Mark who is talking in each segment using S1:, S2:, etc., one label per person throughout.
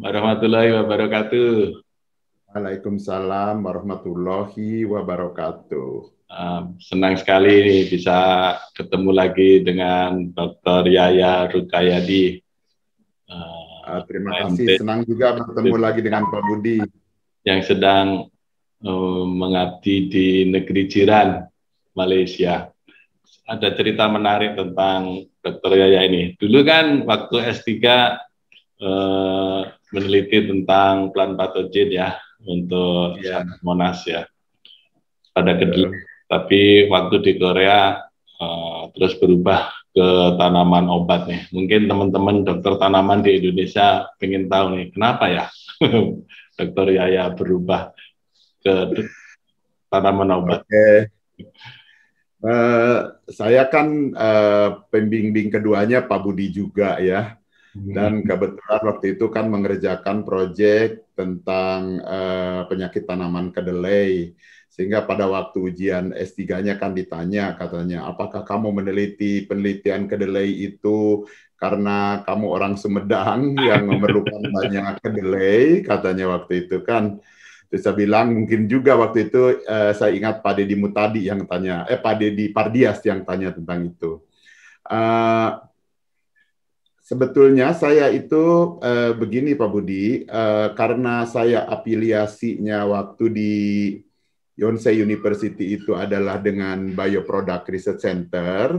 S1: warahmatullahi wabarakatuh.
S2: Waalaikumsalam warahmatullahi wabarakatuh.
S1: Um, senang sekali bisa ketemu lagi dengan Dr. Yaya Rukayadi. Uh, terima kasih. MT. Senang juga bertemu lagi dengan Pak Budi yang sedang um, mengabdi di negeri jiran Malaysia. Ada cerita menarik tentang Dr. Yaya ini. Dulu kan waktu S3 uh, meneliti tentang plan patogen ya untuk ya. Monas ya pada kedua. Ya. Tapi waktu di Korea uh, terus berubah ke tanaman obat nih. Mungkin teman-teman dokter tanaman di Indonesia ingin tahu nih kenapa ya dokter Yaya berubah ke tanaman obat. Oke.
S2: Uh, saya kan uh, pembimbing keduanya Pak Budi juga ya. Hmm. Dan kebetulan waktu itu kan mengerjakan proyek tentang uh, penyakit tanaman kedelai. Sehingga pada waktu ujian S3-nya kan ditanya katanya, apakah kamu meneliti penelitian kedelai itu karena kamu orang Sumedang yang memerlukan banyak kedelai, katanya waktu itu kan. bisa bilang mungkin juga waktu itu uh, saya ingat Pak Deddy Mutadi yang tanya, eh Pak Deddy Pardias yang tanya tentang itu. Uh, Sebetulnya saya itu eh, begini Pak Budi, eh, karena saya afiliasinya waktu di Yonsei University itu adalah dengan Bioproduct Research Center,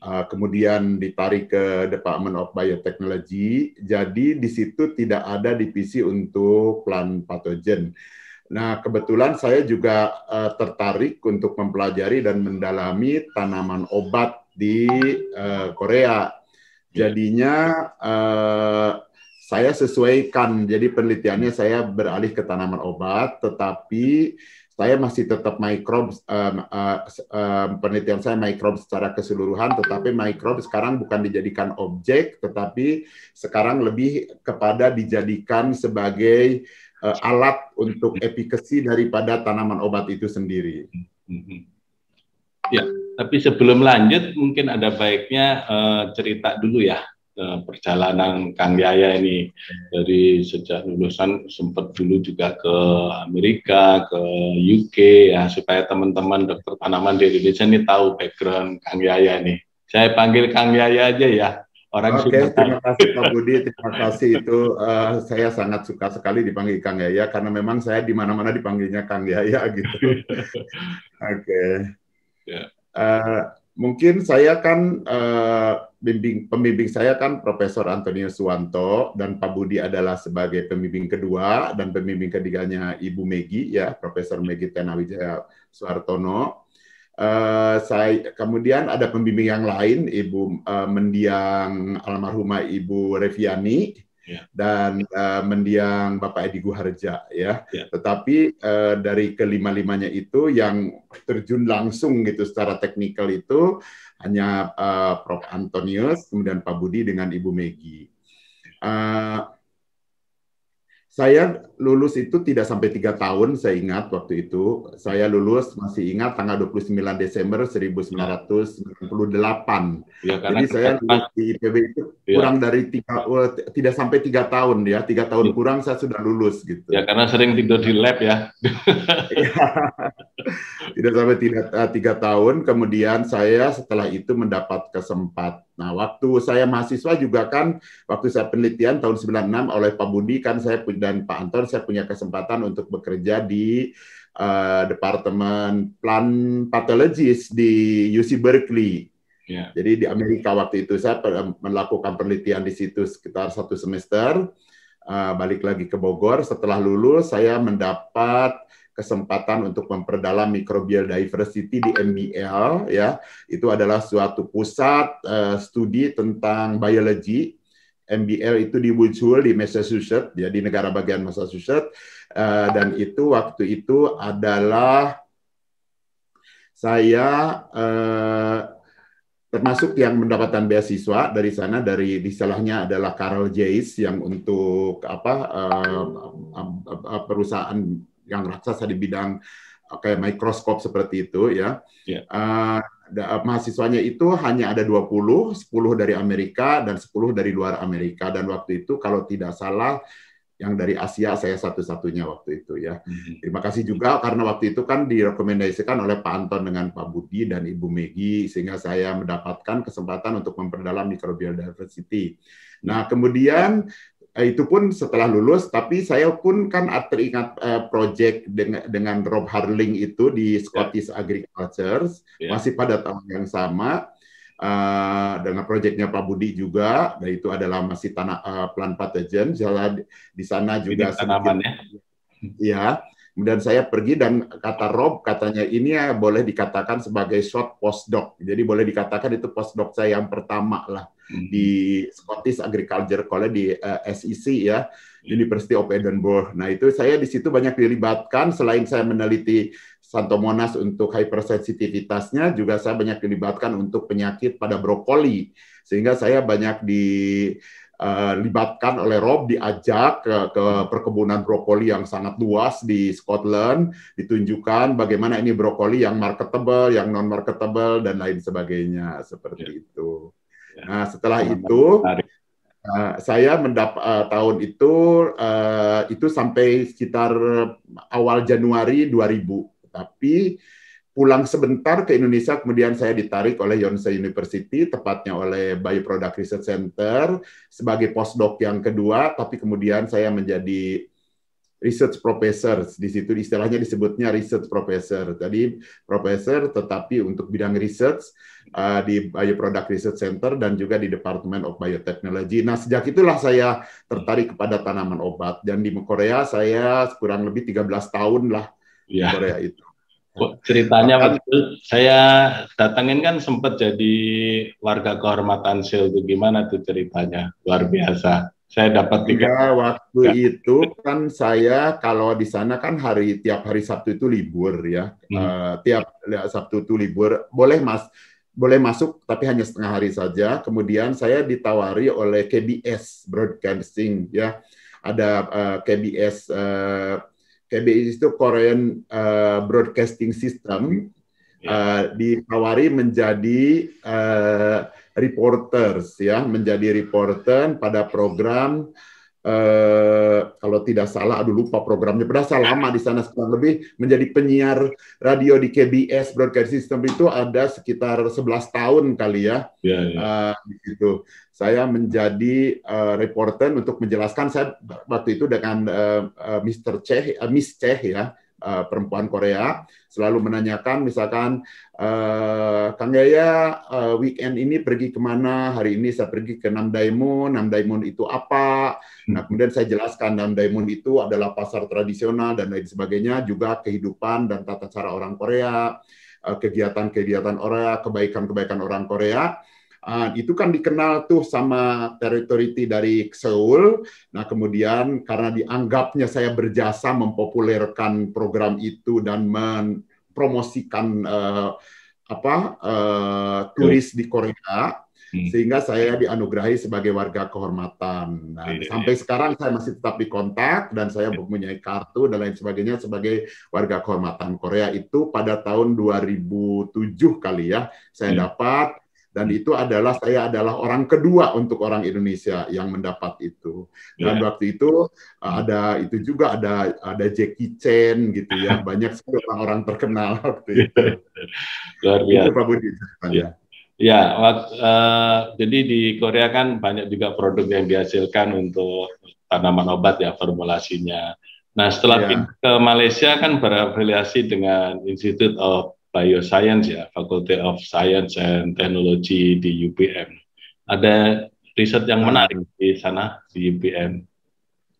S2: uh, kemudian ditarik ke Department of Biotechnology. Jadi di situ tidak ada divisi untuk plan pathogen. Nah, kebetulan saya juga uh, tertarik untuk mempelajari dan mendalami tanaman obat di uh, Korea Iya. Jadinya uh, saya sesuaikan. Jadi penelitiannya saya beralih ke tanaman obat, tetapi saya masih tetap mikrob um, uh, um, penelitian saya mikrob secara keseluruhan tetapi mikrob sekarang bukan dijadikan objek tetapi sekarang lebih kepada dijadikan sebagai uh, alat untuk hmm. efikasi daripada tanaman obat itu sendiri.
S1: Hmm, hmm, ya, tapi sebelum lanjut, mungkin ada baiknya uh, cerita dulu ya uh, perjalanan Kang Yaya ini dari sejak lulusan sempat dulu juga ke Amerika, ke UK ya supaya teman-teman dokter tanaman di Indonesia ini tahu background Kang Yaya ini. Saya panggil Kang Yaya aja ya. Orang Oke,
S2: terima kasih Pak Budi, terima kasih itu uh, saya sangat suka sekali dipanggil Kang Yaya karena memang saya di mana-mana dipanggilnya Kang Yaya gitu. Oke. okay. Ya. Eh, mungkin saya kan uh, bimbing, pembimbing saya kan Profesor Antonio Suwanto dan Pak Budi adalah sebagai pembimbing kedua dan pembimbing ketiganya Ibu Megi ya Profesor Megi Tenawijaya Suartono. Uh, saya kemudian ada pembimbing yang lain Ibu uh, mendiang almarhumah Ibu Reviani Ya. dan uh, mendiang Bapak Edi Guharja ya. Yeah. Tetapi uh, dari kelima-limanya itu yang terjun langsung gitu secara teknikal itu hanya uh, Prof Antonius, kemudian Pak Budi dengan Ibu Megi. Uh, saya lulus itu tidak sampai tiga tahun saya ingat waktu itu saya lulus masih ingat tanggal 29 Desember 1998 ya, jadi saya lulus di IPB itu ya. kurang dari tiga oh, tidak sampai tiga tahun ya tiga tahun ya. kurang saya sudah lulus gitu ya karena
S1: sering tidur di lab ya, iya.
S2: tidak sampai tiga, eh, tiga tahun kemudian saya setelah itu mendapat kesempatan Nah, waktu saya mahasiswa juga kan, waktu saya penelitian tahun 96 oleh Pak Budi kan saya dan Pak Anton saya punya kesempatan untuk bekerja di uh, departemen plant pathologist di UC Berkeley. Yeah. Jadi di Amerika waktu itu saya eh, melakukan penelitian di situ sekitar satu semester. Uh, balik lagi ke Bogor. Setelah lulus, saya mendapat kesempatan untuk memperdalam microbial diversity di MBL. Ya, itu adalah suatu pusat uh, studi tentang biologi MBL itu di Woodsville di Massachusetts, ya di negara bagian Massachusetts, uh, dan itu waktu itu adalah saya uh, termasuk yang mendapatkan beasiswa dari sana dari disalahnya adalah Carol Jace yang untuk apa uh, perusahaan yang raksasa di bidang uh, okay, mikroskop seperti itu ya. Yeah. Ya. Uh, mahasiswanya itu hanya ada 20, 10 dari Amerika dan 10 dari luar Amerika dan waktu itu kalau tidak salah yang dari Asia saya satu-satunya waktu itu ya. Mm-hmm. Terima kasih juga karena waktu itu kan direkomendasikan oleh Pak Anton dengan Pak Budi dan Ibu Megi sehingga saya mendapatkan kesempatan untuk memperdalam microbial diversity. Nah, kemudian Eh, itu pun setelah lulus, tapi saya pun kan teringat uh, project dengan, dengan Rob Harling itu di ya. Scottish yeah. Agriculture, yeah. masih pada tahun yang sama. Uh, eh, dengan proyeknya Pak Budi juga, dan itu adalah masih tanah uh, plant pathogen, jalan di sana juga sedikit, ya. ya Kemudian saya pergi dan kata Rob katanya ini ya boleh dikatakan sebagai short postdoc. Jadi boleh dikatakan itu postdoc saya yang pertama lah hmm. di Scottish Agriculture College di uh, eh, SEC ya, hmm. University of Edinburgh. Nah, itu saya di situ banyak dilibatkan selain saya meneliti Santomonas untuk hypersensitivitasnya juga saya banyak dilibatkan untuk penyakit pada brokoli sehingga saya banyak di Eh, libatkan oleh Rob diajak ke, ke perkebunan brokoli yang sangat luas di Scotland ditunjukkan bagaimana ini brokoli yang marketable, yang non marketable dan lain sebagainya seperti ya. itu. Ya. Nah setelah itu uh, saya mendapat uh, eh, tahun itu uh, itu sampai sekitar awal Januari 2000 tapi pulang sebentar ke Indonesia, kemudian saya ditarik oleh Yonsei University, tepatnya oleh Bioproduct Research Center sebagai postdoc yang kedua, tapi kemudian saya menjadi research professor di situ istilahnya disebutnya research professor jadi professor tetapi untuk bidang research uh, di Bioproduct Research Center dan juga di Department of Biotechnology. Nah, sejak itulah saya tertarik kepada tanaman obat dan di Korea saya
S1: kurang lebih 13 tahun lah yeah. di iya. Korea itu ceritanya waktu Saya datangin kan sempat jadi warga kehormatan sel itu gimana tuh ceritanya? Luar biasa. Saya dapat tiga.
S2: waktu ya. itu kan saya kalau di sana kan hari tiap hari Sabtu itu libur ya. Hmm. Uh, tiap ya, Sabtu itu libur. Boleh Mas boleh masuk tapi hanya setengah hari saja. Kemudian saya ditawari oleh KBS Broadcasting ya. Ada uh, eh, KBS uh, eh, KBS itu Korean uh, Broadcasting System yeah. Iya. uh, ditawari menjadi uh, reporters ya menjadi reporter pada program eh, kalau tidak salah, aduh lupa programnya, berasa lama di sana sekarang lebih menjadi penyiar radio di KBS Broadcast System itu ada sekitar 11 tahun kali ya. Iya. gitu. Saya menjadi uh, reporter untuk menjelaskan saya waktu itu dengan uh, eh, Mr. Ceh, uh, Miss Ceh ya, uh, perempuan Korea selalu menanyakan misalkan uh, Kang Yaya uh, weekend ini pergi kemana hari ini saya pergi ke Nam Daimon Nam Daimon itu apa hmm. nah kemudian saya jelaskan Nam Daimon itu adalah pasar tradisional dan lain sebagainya juga kehidupan dan tata cara orang Korea kegiatan-kegiatan uh, orang kebaikan-kebaikan orang Korea Ah, itu kan dikenal tuh sama teritori dari Seoul. Nah, kemudian karena dianggapnya saya berjasa mempopulerkan program itu dan mempromosikan uh, apa uh, turis di Korea, hmm. sehingga saya dianugerahi sebagai warga kehormatan. Nah, yeah, iya. sampai yeah. sekarang saya masih tetap di kontak dan saya iya. mempunyai kartu dan lain sebagainya sebagai warga kehormatan Korea itu pada tahun 2007 kali ya saya yeah. Hmm. dapat dan itu adalah saya adalah orang kedua untuk orang Indonesia yang mendapat itu dan yeah. waktu itu hmm. ada itu juga ada ada Jackie Chan gitu ya banyak sekali orang-orang terkenal waktu iya. itu luar biasa itu, Pak
S1: Budi iya. ya ya uh, jadi di Korea kan banyak juga produk yang dihasilkan untuk tanaman obat ya formulasinya nah setelah yeah. Iya. ke Malaysia kan berafiliasi dengan Institute of Bioscience ya, Faculty of Science and Technology di UPM. Ada riset yang menarik di sana di UPM.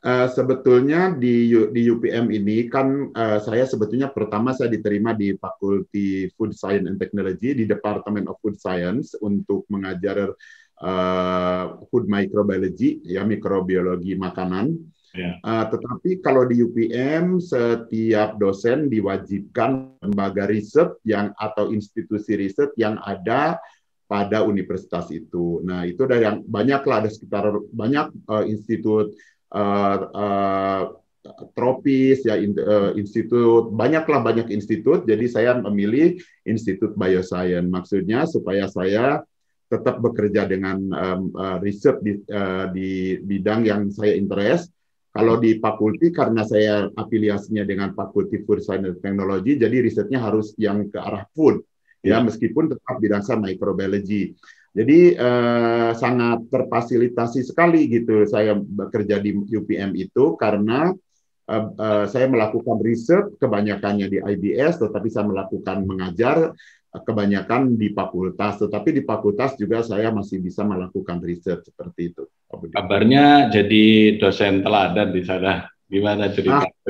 S2: Uh, eh, sebetulnya di di UPM ini kan uh, saya sebetulnya pertama saya diterima di Fakulti Food Science and Technology di Department of Food Science untuk mengajar uh, food microbiology ya mikrobiologi makanan. Ya. Uh, tetapi kalau di UPM setiap dosen diwajibkan lembaga riset yang atau institusi riset yang ada pada universitas itu. Nah itu dari yang banyaklah ada sekitar banyak uh, institut uh, uh, tropis ya in, uh, institut banyaklah banyak institut. Jadi saya memilih institut bioscience maksudnya supaya saya tetap bekerja dengan um, uh, riset di, uh, di bidang yang saya interest kalau hmm. di fakulti karena saya afiliasinya dengan Fakulti Food Science and Technology, jadi risetnya harus yang ke arah food ya hmm. meskipun tetap di saya microbiology. Jadi eh, sangat terfasilitasi sekali gitu saya bekerja di UPM itu karena eh, eh, saya melakukan riset kebanyakannya di IBS, tetapi saya melakukan mengajar kebanyakan di fakultas, tetapi di fakultas juga saya masih bisa melakukan riset seperti itu.
S1: Kabarnya jadi dosen teladan di sana, gimana cerita? Ah.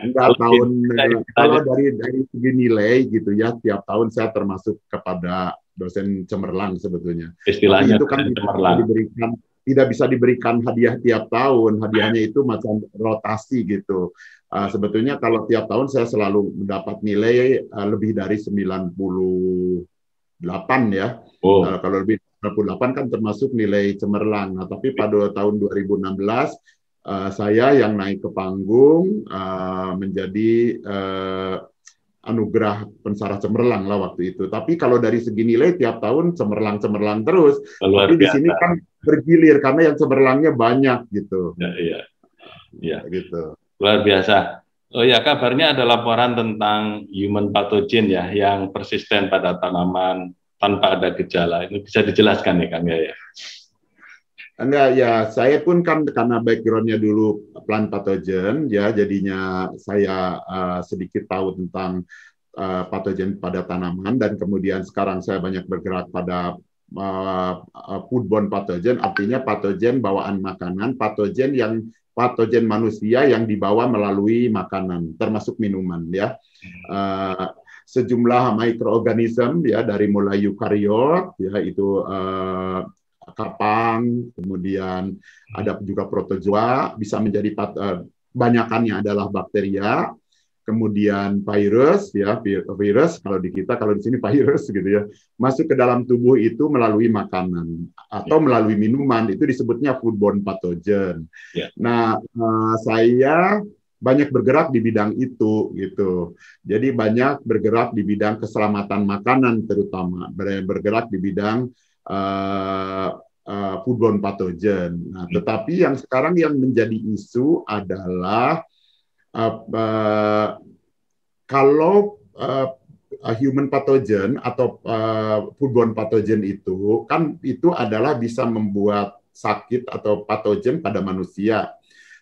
S1: Enggak tahun eh, kalau dari dari
S2: segi nilai gitu ya tiap tahun saya termasuk kepada dosen cemerlang sebetulnya.
S1: Istilahnya itu kan cemerlang.
S2: diberikan tidak bisa diberikan hadiah tiap tahun. Hadiahnya itu macam rotasi gitu uh, sebetulnya kalau tiap tahun saya selalu mendapat nilai uh, lebih dari 98 ya. Oh. Uh, kalau lebih 98 kan termasuk nilai cemerlang. Nah, tapi pada tahun 2016 uh, saya yang naik ke panggung uh, menjadi uh, anugerah pensarah cemerlang lah waktu itu. Tapi kalau dari segi nilai tiap tahun cemerlang-cemerlang terus.
S1: Luar Tapi di sini kan
S2: bergilir karena yang cemerlangnya banyak gitu. Iya. iya.
S1: Ya. Gitu. Luar biasa. Oh ya, kabarnya ada laporan tentang human pathogen ya yang persisten pada tanaman tanpa ada gejala. Ini bisa dijelaskan ya Kang ya
S2: Enggak ya, saya pun kan karena backgroundnya dulu plant pathogen ya, jadinya saya uh, sedikit tahu tentang uh, pathogen pada tanaman dan kemudian sekarang saya banyak bergerak pada uh, foodborne pathogen, artinya pathogen bawaan makanan, pathogen yang patogen manusia yang dibawa melalui makanan, termasuk minuman ya. Uh, sejumlah mikroorganisme ya dari mulai eukariot ya itu uh, kapang, kemudian ada juga protozoa bisa menjadi pat, uh, banyakannya adalah bakteria kemudian virus ya virus kalau di kita kalau di sini virus gitu ya masuk ke dalam tubuh itu melalui makanan atau yeah. melalui minuman itu disebutnya foodborne pathogen. Yeah. Nah eh, saya banyak bergerak di bidang itu gitu. Jadi banyak bergerak di bidang keselamatan makanan terutama bergerak di bidang uh, uh, foodborne pathogen. Nah, ya. tetapi yang sekarang yang menjadi isu adalah uh, kalau eh, human pathogen atau uh, foodborne pathogen itu kan itu adalah bisa membuat sakit atau patogen pada manusia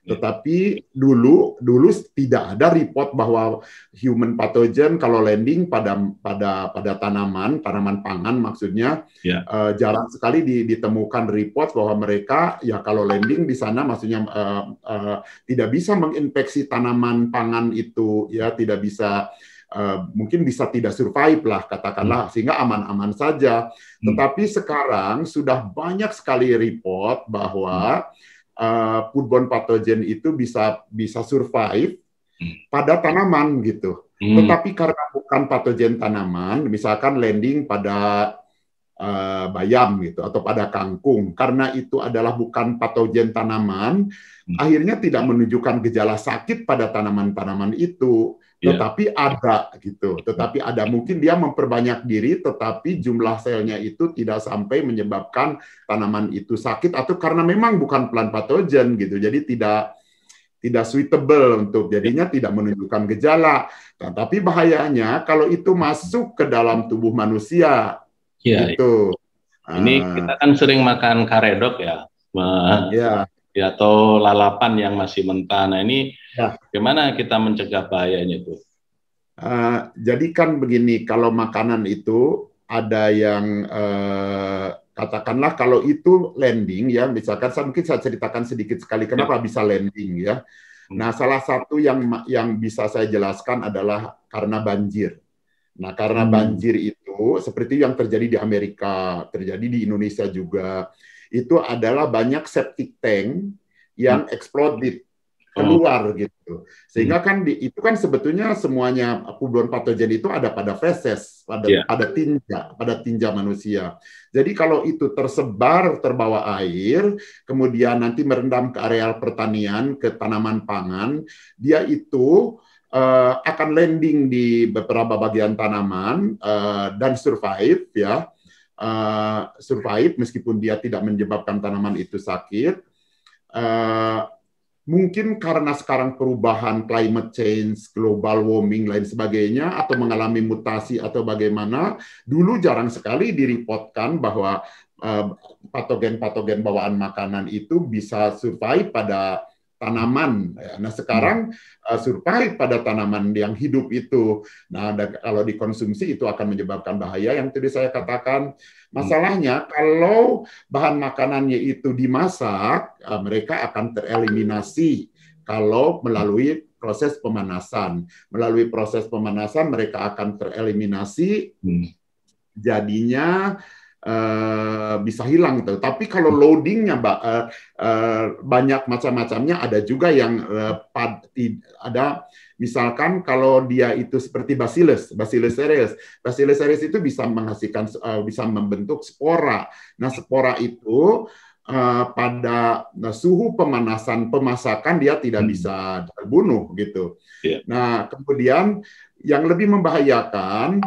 S2: Iya. Tetapi dulu dulu tidak ada report bahwa human pathogen kalau landing pada pada pada tanaman tanaman pangan maksudnya yeah. Iya. uh, jarang sekali ditemukan report bahwa mereka ya kalau landing di sana maksudnya uh, uh, tidak bisa menginfeksi tanaman pangan itu ya tidak bisa Uh, mungkin bisa tidak survive lah katakanlah hmm. sehingga aman-aman saja. Hmm. Tetapi sekarang sudah banyak sekali report bahwa hmm uh, eh, foodborne pathogen itu bisa bisa survive hmm. pada tanaman gitu. Hmm. Tetapi karena bukan patogen tanaman, misalkan landing pada uh, bayam gitu atau pada kangkung, karena itu adalah bukan patogen tanaman, hmm. akhirnya tidak menunjukkan gejala sakit pada tanaman-tanaman itu. Iya. tetapi yeah. ada gitu. Tetapi ada mungkin dia memperbanyak diri, tetapi jumlah selnya itu tidak sampai menyebabkan tanaman itu sakit atau karena memang bukan plant patogen gitu. Jadi tidak tidak suitable untuk jadinya tidak menunjukkan gejala. Nah, tapi bahayanya kalau itu masuk ke dalam tubuh manusia. Yeah. itu.
S1: Iya. Ini ah. kita kan sering makan karedok ya. Iya ya, atau lalapan yang masih mentah. Nah ini ya. gimana kita mencegah bahayanya itu?
S2: Uh, jadi kan begini, kalau makanan itu ada yang uh, katakanlah kalau itu landing ya, misalkan saya mungkin saya ceritakan sedikit sekali kenapa ya. bisa landing ya. Hmm. Nah salah satu yang yang bisa saya jelaskan adalah karena banjir. Nah karena hmm. banjir itu seperti yang terjadi di Amerika, terjadi di Indonesia juga itu adalah banyak septic tank yang hmm. exploded oh. keluar oh. gitu. Sehingga hmm. kan di, itu kan sebetulnya semuanya kuburan patogen itu ada pada feses, pada yeah. pada tinja, pada tinja manusia. Jadi kalau itu tersebar terbawa air, kemudian nanti merendam ke areal pertanian, ke tanaman pangan, dia itu uh, akan landing di beberapa bagian tanaman uh, dan survive ya uh, survive meskipun dia tidak menyebabkan tanaman itu sakit. Uh, mungkin karena sekarang perubahan climate change, global warming, lain sebagainya, atau mengalami mutasi atau bagaimana, dulu jarang sekali direpotkan bahwa eh, patogen-patogen uh, bawaan makanan itu bisa survive pada tanaman. Ya. Nah sekarang hmm. uh, survive pada tanaman yang hidup itu. Nah dan kalau dikonsumsi itu akan menyebabkan bahaya yang tadi saya katakan. Masalahnya hmm. kalau bahan makanannya itu dimasak, uh, mereka akan tereliminasi kalau melalui proses pemanasan. Melalui proses pemanasan mereka akan tereliminasi. Hmm. Jadinya Eh, bisa hilang gitu. Tapi kalau loadingnya uh, uh, banyak macam-macamnya, ada juga yang uh, pad, ada misalkan kalau dia itu seperti bacillus, bacillus cereus, bacillus cereus itu bisa menghasilkan uh, bisa membentuk spora. Nah spora itu uh, pada nah, suhu pemanasan pemasakan dia tidak hmm. bisa terbunuh gitu. Yeah. Nah kemudian yang lebih membahayakan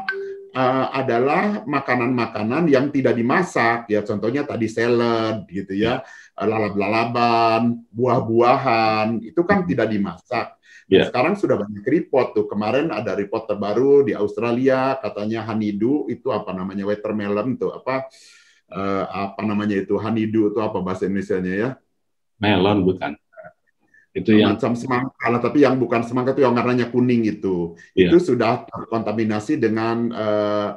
S2: uh, adalah makanan-makanan yang tidak dimasak ya contohnya tadi salad gitu ya yeah. lalap-lalapan buah-buahan itu kan tidak dimasak yeah. Ya. sekarang sudah banyak report tuh kemarin ada report terbaru di Australia katanya Hanidu itu apa namanya watermelon tuh apa uh, apa namanya itu Hanidu itu apa bahasa indonesia ya
S1: melon bukan
S2: itu yang macam semangka tapi yang bukan semangka itu yang warnanya kuning itu yeah. itu sudah terkontaminasi dengan uh,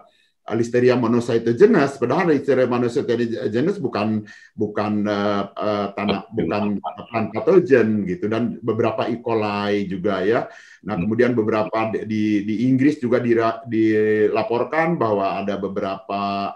S2: listeria monocytogenes padahal listeria monocytogenes bukan bukan uh, uh, tanah bukan plant patogen gitu dan beberapa E. coli juga ya nah hmm. kemudian beberapa di di Inggris juga dilaporkan bahwa ada beberapa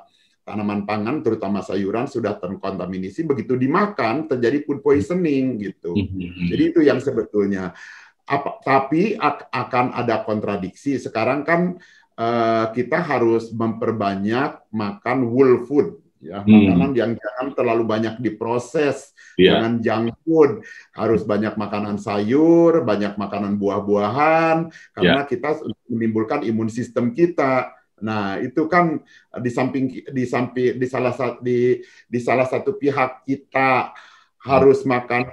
S2: tanaman pangan terutama sayuran sudah terkontaminasi begitu dimakan terjadi food poisoning gitu. Hmm, hmm, hmm. Jadi itu yang sebetulnya apa tapi akan ada kontradiksi. Sekarang kan uh, kita harus memperbanyak makan whole food ya makanan hmm. yang jangan terlalu banyak diproses yeah. Iya. jangan junk food harus banyak makanan sayur banyak makanan buah-buahan karena yeah. kita menimbulkan imun sistem kita Nah, itu kan di samping di samping di salah satu di, di salah satu pihak kita harus makan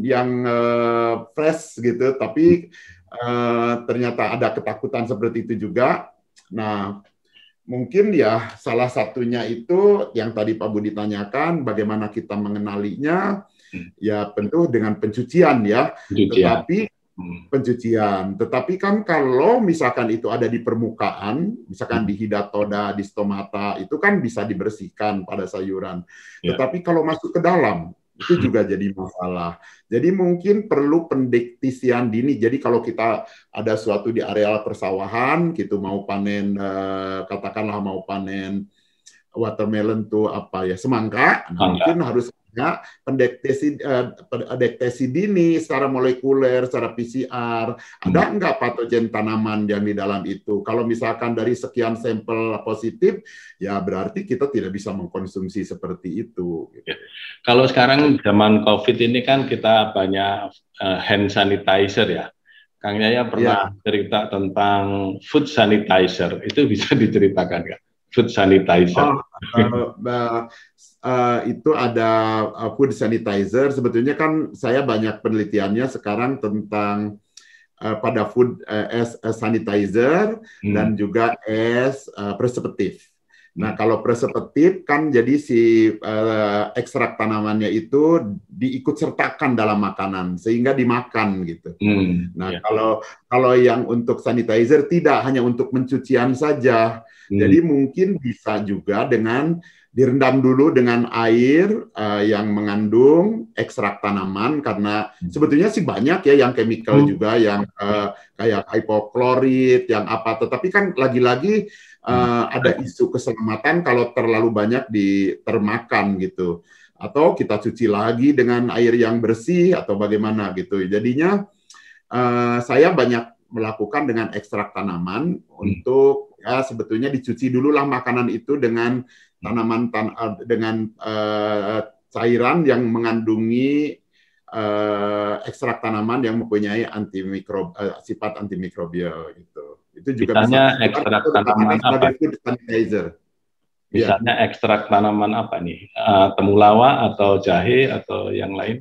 S2: yang uh, fresh gitu, tapi uh, ternyata ada ketakutan seperti itu juga. Nah, mungkin ya salah satunya itu yang tadi Pak Budi tanyakan bagaimana kita mengenalinya hmm. ya tentu dengan pencucian ya. Gitu, Tetapi ya. Hmm. pencucian. Tetapi kan kalau misalkan itu ada di permukaan, misalkan di hidatoda, di stomata, itu kan bisa dibersihkan pada sayuran. Yeah. Tetapi kalau masuk ke dalam, itu hmm. juga jadi masalah. Jadi mungkin perlu pendektisian dini. Jadi kalau kita ada suatu di areal persawahan, gitu mau panen, eh, katakanlah mau panen watermelon tuh apa ya semangka, nah, mungkin harus Ya, pendeteksi uh, eh, pendeteksi dini secara molekuler, secara PCR, ada enggak patogen tanaman yang di dalam itu? Kalau misalkan dari sekian sampel positif, ya berarti kita tidak bisa mengkonsumsi seperti
S1: itu. Gitu. Ya. Kalau sekarang zaman COVID ini kan kita banyak eh, hand sanitizer ya. Kang Yaya pernah ya. cerita tentang food sanitizer, itu bisa diceritakan nggak? food sanitizer. Oh,
S2: uh, uh, uh, itu ada uh, food sanitizer. Sebetulnya kan saya banyak penelitiannya sekarang tentang uh, pada food uh, as sanitizer hmm. dan juga as uh, preservatif. Nah, hmm. kalau preservatif kan jadi si uh, ekstrak tanamannya itu diikut sertakan dalam makanan sehingga dimakan gitu. Hmm, nah, yeah. kalau kalau yang untuk sanitizer tidak hanya untuk mencucian saja, Hmm. Jadi mungkin bisa juga dengan direndam dulu dengan air uh, yang mengandung ekstrak tanaman karena hmm. sebetulnya sih banyak ya yang chemical hmm. juga yang uh, kayak hipoklorit yang apa tetapi kan lagi-lagi uh, ada isu keselamatan kalau terlalu banyak ditermakan gitu atau kita cuci lagi dengan air yang bersih atau bagaimana gitu jadinya uh, saya banyak melakukan dengan ekstrak tanaman hmm. untuk ya sebetulnya dicuci dulu lah makanan itu dengan tanaman tan eh, dengan uh, cairan yang mengandungi uh, ekstrak tanaman yang mempunyai antimikrob uh, sifat antimikrobial gitu. Itu juga Misalnya bisa ekstrak tanaman apa? sanitizer.
S1: Iya. Misalnya yeah. ekstrak tanaman apa nih? Uh, temulawak atau jahe atau yang lain?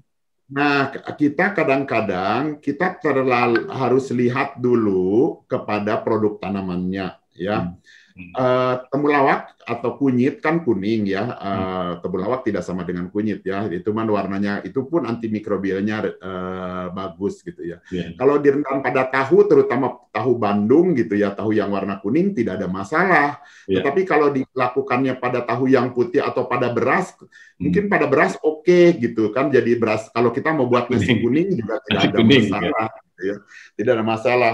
S1: Nah, kita kadang-kadang
S2: kita terlalu harus lihat dulu kepada produk tanamannya ya. Uh, temulawak atau kunyit kan kuning ya. Uh, temulawak tidak sama dengan kunyit ya. Itu man warnanya itu pun antimikrobialnya uh, eh, bagus gitu ya. Yeah. Kalau direndam pada tahu terutama tahu Bandung gitu ya, tahu yang warna kuning tidak ada masalah. Yeah. Tetapi kalau dilakukannya pada tahu yang putih atau pada beras, hmm. mungkin pada beras oke okay, gitu kan jadi beras kalau kita mau buat nasi kuning juga tidak ada masalah. Iya. Gitu ya. Tidak ada masalah.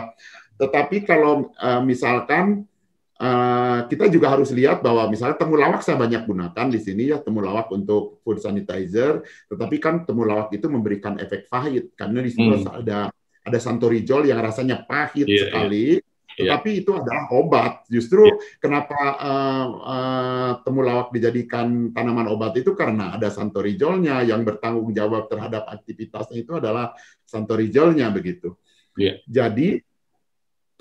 S2: Tetapi kalau uh, misalkan uh, kita juga harus lihat bahwa misalnya temulawak saya banyak gunakan di sini ya temulawak untuk food sanitizer, tetapi kan temulawak itu memberikan efek pahit karena di sini hmm. ada ada santorijol yang rasanya pahit yeah, iya. sekali. Yeah. Tetapi yeah. itu adalah obat. Justru yeah. kenapa uh, eh, uh, temulawak dijadikan tanaman obat itu karena ada santorijolnya yang bertanggung jawab terhadap aktivitasnya itu adalah santorijolnya begitu. Yeah. Jadi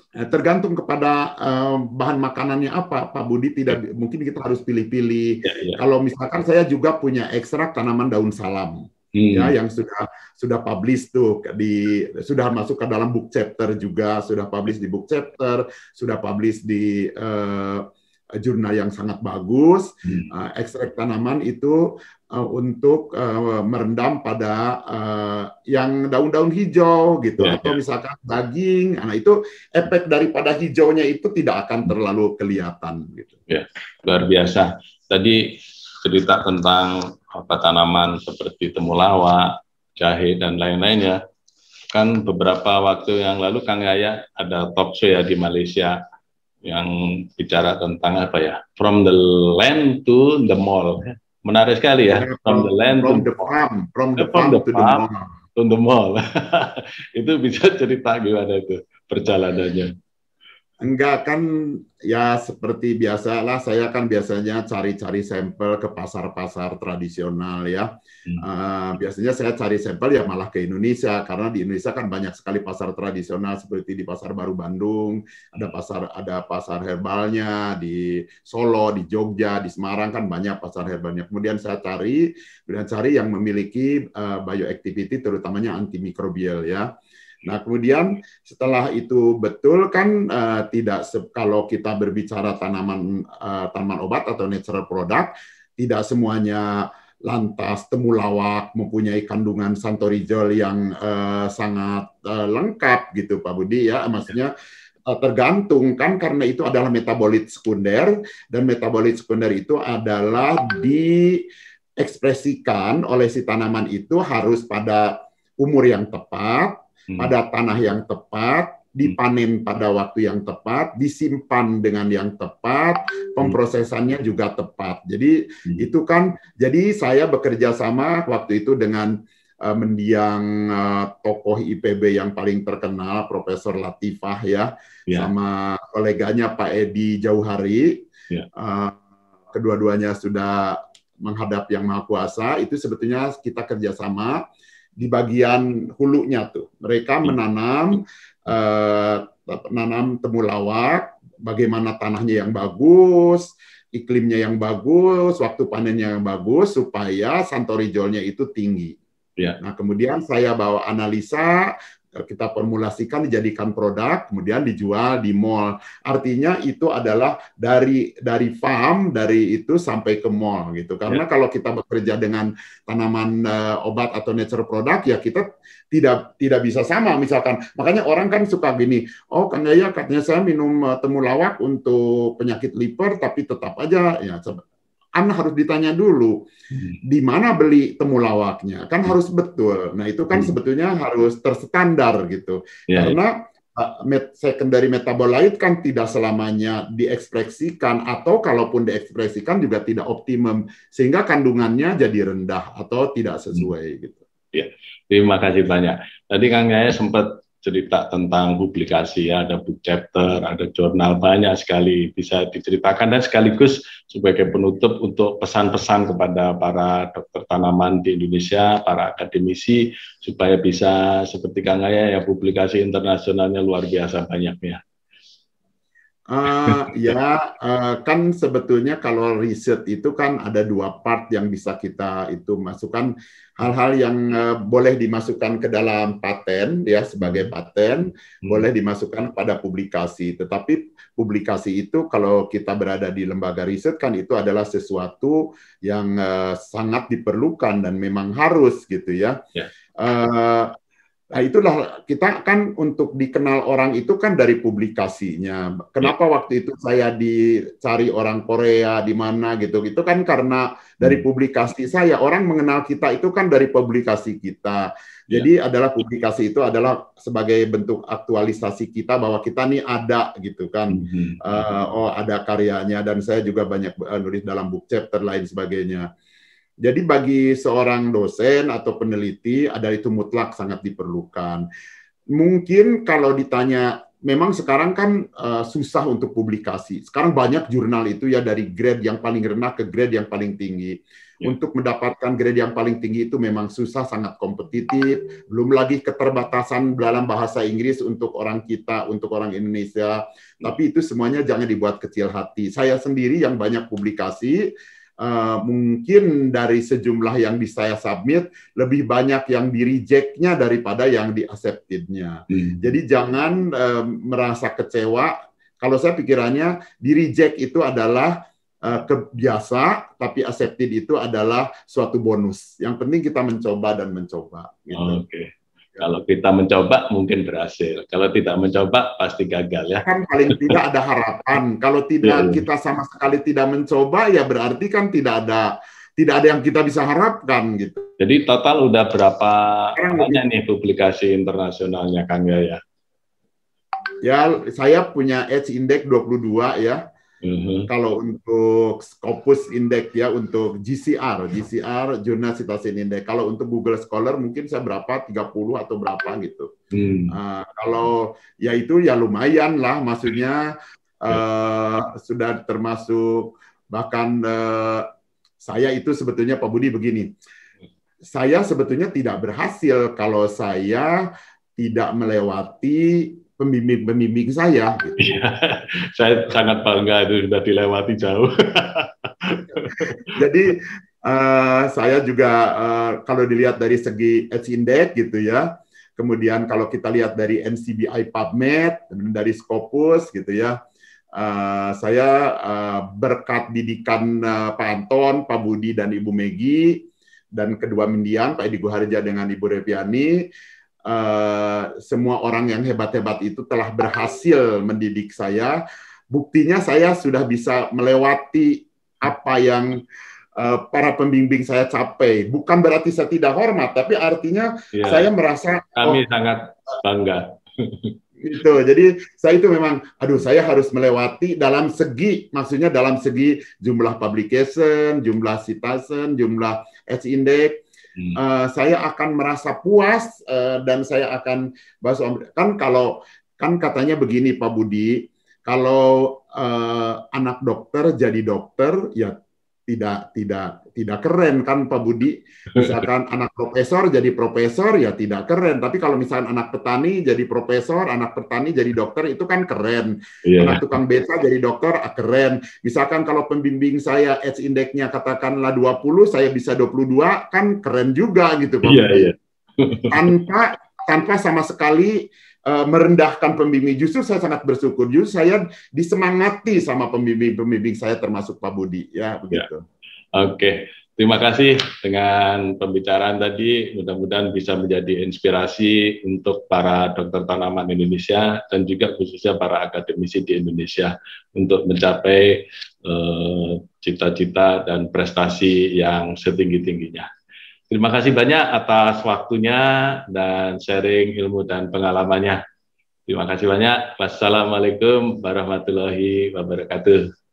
S2: Eh, tergantung kepada uh, bahan makanannya apa Pak Budi tidak ya. mungkin kita harus pilih-pilih ya, ya. kalau misalkan saya juga punya ekstrak tanaman daun salam hmm. ya yang sudah sudah publish tuh di sudah masuk ke dalam book chapter juga sudah publish di book chapter sudah publish di uh, jurnal yang sangat bagus. Hmm. Uh, ekstrak tanaman itu uh, untuk uh, merendam pada uh, yang daun-daun hijau gitu ya, atau ya. misalkan daging. Nah, itu efek daripada hijaunya itu tidak akan terlalu kelihatan gitu.
S1: Ya, luar biasa. Tadi cerita tentang apa tanaman seperti temulawak, jahe dan lain-lainnya. Kan beberapa waktu yang lalu Kang Yaya ada talk show ya di Malaysia yang bicara tentang apa ya from the land to the mall menarik sekali ya from the land from eh, to the farm from the farm, farm to the mall, to the mall. itu bisa cerita gimana itu perjalanannya Enggak kan
S2: ya seperti biasalah saya kan biasanya cari-cari sampel ke pasar-pasar tradisional ya. Hmm. Uh, biasanya saya cari sampel ya malah ke Indonesia karena di Indonesia kan banyak sekali pasar tradisional seperti di Pasar Baru Bandung, ada hmm. pasar ada pasar herbalnya di Solo, di Jogja, di Semarang kan banyak pasar herbalnya. Kemudian saya cari, kemudian cari yang memiliki uh, bioactivity terutamanya antimikrobial ya. Nah, kemudian setelah itu betul kan uh, tidak kalau kita berbicara tanaman uh, tanaman obat atau natural product tidak semuanya lantas temulawak mempunyai kandungan santorizol yang uh, sangat uh, lengkap gitu Pak Budi ya maksudnya tergantung kan karena itu adalah metabolit sekunder dan metabolit sekunder itu adalah diekspresikan oleh si tanaman itu harus pada umur yang tepat hmm. pada tanah yang tepat, dipanen pada waktu yang tepat, disimpan dengan yang tepat, hmm. pemprosesannya juga tepat. Jadi hmm. itu kan, jadi saya bekerja sama waktu itu dengan uh, mendiang uh, tokoh IPB yang paling terkenal, Profesor Latifah ya, ya. sama koleganya Pak Edi Jauhari. ya. Uh, kedua-duanya sudah menghadap Yang Maha Kuasa, itu sebetulnya kita kerjasama. sama di bagian hulunya tuh. Mereka hmm. menanam eh, menanam temulawak, bagaimana tanahnya yang bagus, iklimnya yang bagus, waktu panennya yang bagus supaya santorijolnya itu tinggi. Ya. Nah, kemudian saya bawa analisa kita formulasikan dijadikan produk kemudian dijual di mall artinya itu adalah dari dari farm dari itu sampai ke mall gitu karena ya. kalau kita bekerja dengan tanaman uh, obat atau nature product ya kita tidak tidak bisa sama misalkan makanya orang kan suka gini oh kang ya katanya saya minum eh, temulawak untuk penyakit liver tapi tetap aja ya anda harus ditanya dulu hmm. di mana beli temulawaknya, kan harus hmm. betul. Nah itu kan hmm. sebetulnya harus terstandar gitu, ya, ya. karena eh, Met secondary metabolite kan tidak selamanya diekspresikan atau kalaupun diekspresikan juga tidak optimum sehingga kandungannya jadi rendah atau tidak sesuai gitu.
S1: Ya, terima kasih banyak. Tadi Kang Gaya sempat cerita tentang publikasi, ya ada book chapter, ada jurnal, banyak sekali bisa diceritakan dan sekaligus sebagai penutup untuk pesan-pesan kepada para dokter tanaman di Indonesia, para akademisi supaya bisa seperti Kang Aya ya publikasi internasionalnya luar biasa banyaknya.
S2: Uh, ya, uh, kan sebetulnya kalau riset itu kan ada dua part yang bisa kita itu masukkan hal-hal yang uh, boleh dimasukkan ke dalam paten ya sebagai hmm. paten hmm. boleh dimasukkan pada publikasi. Tetapi publikasi itu kalau kita berada di lembaga riset kan itu adalah sesuatu yang uh, sangat diperlukan dan memang harus gitu ya. Yeah. Ya. Uh, Nah, itulah kita kan untuk dikenal orang itu kan dari publikasinya. Kenapa ya. waktu itu saya dicari orang Korea di mana gitu? Itu kan karena dari hmm. publikasi saya orang mengenal kita itu kan dari publikasi kita. Ya. Jadi ya. adalah publikasi itu adalah sebagai bentuk aktualisasi kita bahwa kita nih ada gitu kan. -hmm. uh, oh ada karyanya dan saya juga banyak eh, nulis dalam book chapter lain sebagainya. Jadi bagi seorang dosen atau peneliti ada itu mutlak sangat diperlukan. Mungkin kalau ditanya memang sekarang kan uh, susah untuk publikasi. Sekarang banyak jurnal itu ya dari grade yang paling rendah ke grade yang paling tinggi. Ya. Untuk mendapatkan grade yang paling tinggi itu memang susah, sangat kompetitif. Belum lagi keterbatasan dalam bahasa Inggris untuk orang kita, untuk orang Indonesia. Ya. Tapi itu semuanya jangan dibuat kecil hati. Saya sendiri yang banyak publikasi, Eh, mungkin dari sejumlah yang di saya submit lebih banyak yang di rejectnya daripada yang di acceptednya. Hmm. Jadi jangan uh, merasa kecewa. Kalau saya pikirannya di reject itu adalah uh, eh, kebiasa, tapi accepted itu adalah suatu bonus. Yang penting kita mencoba dan mencoba.
S1: Gitu. Oke. Okay. Kalau kita mencoba mungkin berhasil. Kalau tidak mencoba pasti gagal ya. Kan paling tidak
S2: ada harapan. Kalau tidak iya, iya. kita sama sekali tidak mencoba ya berarti kan tidak ada tidak ada yang kita bisa
S1: harapkan gitu. Jadi total udah berapa banyak nih publikasi internasionalnya Kang ya?
S2: Ya, saya punya Edge Index 22 ya hmm Kalau untuk Scopus Index ya untuk GCR, GCR Jurnal Citasin Index. Kalau untuk Google Scholar mungkin saya berapa 30 atau berapa gitu. Mm. Uh, kalau ya itu ya lumayan lah maksudnya uh, ya. eh, yeah. sudah termasuk bahkan uh, saya itu sebetulnya Pak Budi begini. Saya sebetulnya tidak berhasil kalau saya tidak melewati pembimbing-pembimbing saya. Gitu. Iya.
S1: saya sangat bangga itu sudah dilewati jauh.
S2: Jadi uh, saya juga uh, kalau dilihat dari segi edge index gitu ya, kemudian kalau kita lihat dari NCBI PubMed, dari Scopus gitu ya, uh, saya uh, berkat didikan uh, Pak Anton, Pak Budi dan Ibu Megi dan kedua mendiang Pak Edi Guharja dengan Ibu Repiani uh, semua orang yang hebat-hebat itu telah berhasil mendidik saya. Buktinya saya sudah bisa melewati apa yang uh, para pembimbing saya capai. Bukan berarti saya tidak hormat, tapi artinya ya. saya merasa
S1: kami oh, sangat
S2: bangga. gitu. Jadi saya itu memang, aduh saya harus melewati dalam segi, maksudnya dalam segi jumlah publication, jumlah citation, jumlah S index, hmm. uh, saya akan merasa puas uh, dan saya akan bahasa kan kalau kan katanya begini Pak Budi kalau uh, anak dokter jadi dokter ya tidak tidak tidak keren kan Pak Budi. Misalkan anak profesor jadi profesor ya tidak keren, tapi kalau misalkan anak petani jadi profesor, anak petani jadi dokter itu kan keren. Yeah. Anak iya. tukang beca jadi dokter ah, keren. Misalkan kalau pembimbing saya S indeksnya katakanlah 20, saya bisa 22 kan keren juga gitu Pak. yeah, Budi Yeah. tanpa tanpa sama sekali Eh, merendahkan pembimbing. Justru saya sangat bersyukur. Justru saya disemangati sama pembimbing-pembimbing saya termasuk Pak Budi ya, ya. begitu. Ya.
S1: Oke. Okay. Terima kasih dengan pembicaraan tadi. Mudah-mudahan bisa menjadi inspirasi untuk para dokter tanaman Indonesia dan juga khususnya para akademisi di Indonesia untuk mencapai eh, cita-cita uh, cita -cita dan prestasi yang setinggi-tingginya. Terima kasih banyak atas waktunya dan sharing ilmu dan pengalamannya. Terima kasih banyak. Wassalamualaikum warahmatullahi wabarakatuh.